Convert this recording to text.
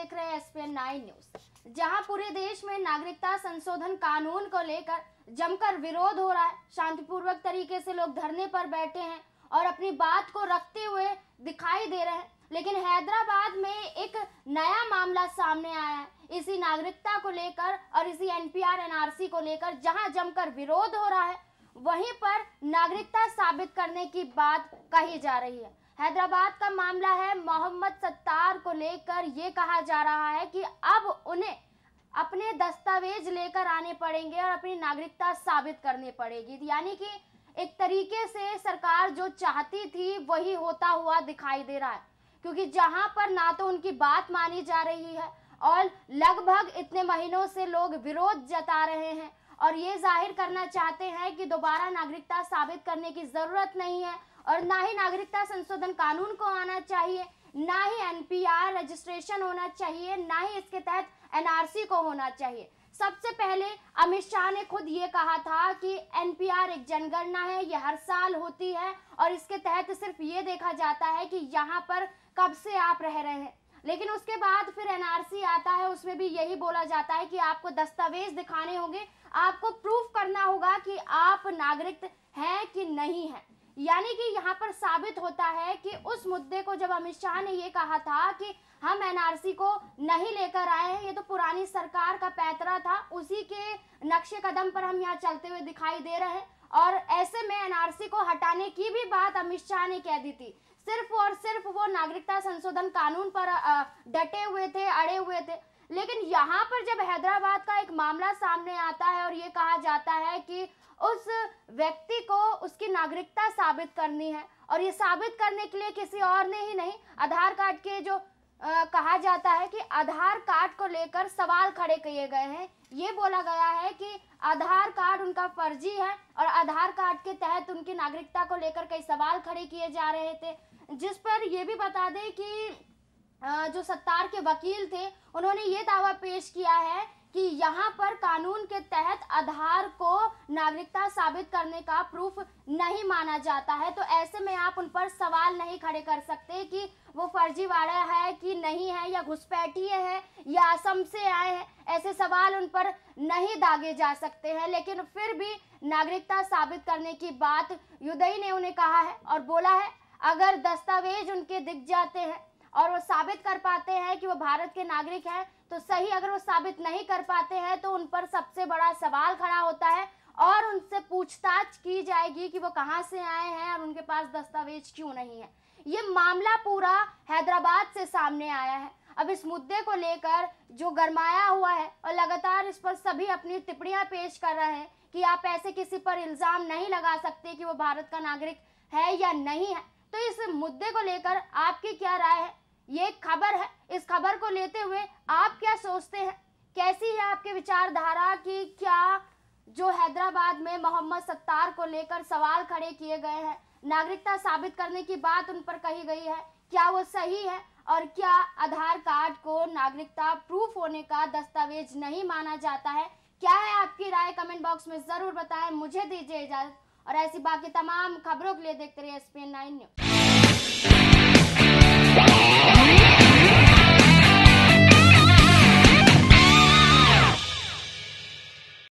देख रहे हैं एसपीएन नाइन न्यूज जहां पूरे देश में नागरिकता संशोधन कानून को लेकर जमकर विरोध हो रहा है शांतिपूर्वक तरीके से लोग धरने पर बैठे हैं और अपनी बात को रखते हुए दिखाई दे रहे हैं लेकिन हैदराबाद में एक नया मामला सामने आया है इसी नागरिकता को लेकर और इसी एनपीआर एनआरसी को लेकर जहां जमकर विरोध हो रहा है वहीं पर नागरिकता साबित करने की बात कही जा रही है हैदराबाद का मामला है मोहम्मद सत्तार को लेकर ये कहा जा रहा है कि अब उन्हें अपने दस्तावेज लेकर आने पड़ेंगे और अपनी नागरिकता साबित करनी पड़ेगी यानी कि एक तरीके से सरकार जो चाहती थी वही होता हुआ दिखाई दे रहा है क्योंकि जहां पर ना तो उनकी बात मानी जा रही है और लगभग इतने महीनों से लोग विरोध जता रहे हैं और ये जाहिर करना चाहते हैं कि दोबारा नागरिकता साबित करने की ज़रूरत नहीं है और ना ही नागरिकता संशोधन कानून को आना चाहिए ना ही एनपीआर रजिस्ट्रेशन होना चाहिए ना ही इसके तहत एनआरसी को होना चाहिए सबसे पहले अमित शाह ने खुद ये कहा था कि एनपीआर एक जनगणना है ये हर साल होती है और इसके तहत सिर्फ ये देखा जाता है कि यहाँ पर कब से आप रह रहे हैं लेकिन उसके बाद फिर एनआरसी आता है उसमें भी यही बोला जाता है कि आपको दस्तावेज दिखाने होंगे आपको प्रूफ करना होगा कि आप नागरिक हैं कि नहीं हैं यानी कि यहाँ पर साबित होता है कि उस मुद्दे को जब अमित शाह ने ये कहा था कि हम एनआरसी को नहीं लेकर आए हैं ये तो पुरानी सरकार का पैतरा था उसी के नक्शे कदम पर हम यहाँ चलते हुए दिखाई दे रहे हैं और ऐसे में एनआरसी को हटाने की भी बात अमित शाह ने कह दी थी सिर्फ और सिर्फ वो नागरिकता संशोधन कानून पर डटे हुए थे अड़े हुए थे लेकिन यहाँ पर जब हैदराबाद का एक मामला सामने आता है और ये कहा जाता है कि उस व्यक्ति को उसकी नागरिकता साबित करनी है और ये साबित करने के लिए किसी और ने ही नहीं आधार कार्ड के जो आ, कहा जाता है कि आधार कार्ड को लेकर सवाल खड़े किए गए हैं ये बोला गया है कि आधार कार्ड उनका फर्जी है और आधार कार्ड के तहत उनकी नागरिकता को लेकर कई सवाल खड़े किए जा रहे थे जिस पर यह भी बता दें कि जो सत्तार के वकील थे उन्होंने ये दावा पेश किया है कि यहाँ पर कानून के तहत आधार को नागरिकता साबित करने का प्रूफ नहीं माना जाता है तो ऐसे में आप उन पर सवाल नहीं खड़े कर सकते कि वो फर्जीवाड़ा है कि नहीं है या घुसपैठिए है या असम से आए हैं ऐसे सवाल उन पर नहीं दागे जा सकते हैं लेकिन फिर भी नागरिकता साबित करने की बात युदई ने उन्हें कहा है और बोला है अगर दस्तावेज उनके दिख जाते हैं और वो साबित कर पाते हैं कि वो भारत के नागरिक हैं तो सही अगर वो साबित नहीं कर पाते हैं तो उन पर सबसे बड़ा सवाल खड़ा होता है और उनसे पूछताछ की जाएगी कि वो कहाँ से आए हैं और उनके पास दस्तावेज क्यों नहीं है ये मामला पूरा हैदराबाद से सामने आया है अब इस मुद्दे को लेकर जो गरमाया हुआ है और लगातार इस पर सभी अपनी टिप्पणियां पेश कर रहे हैं कि आप ऐसे किसी पर इल्ज़ाम नहीं लगा सकते कि वो भारत का नागरिक है या नहीं है तो इस मुद्दे को लेकर आपकी क्या राय है ये खबर है इस खबर को लेते हुए आप क्या सोचते हैं कैसी है आपके विचारधारा कि क्या जो हैदराबाद में मोहम्मद सत्तार को लेकर सवाल खड़े किए गए हैं नागरिकता साबित करने की बात उन पर कही गई है क्या वो सही है और क्या आधार कार्ड को नागरिकता प्रूफ होने का दस्तावेज नहीं माना जाता है क्या है आपकी राय कमेंट बॉक्स में जरूर बताएं मुझे दीजिए इजाजत और ऐसी बाकी तमाम खबरों के लिए देखते रहिए एस पी न्यूज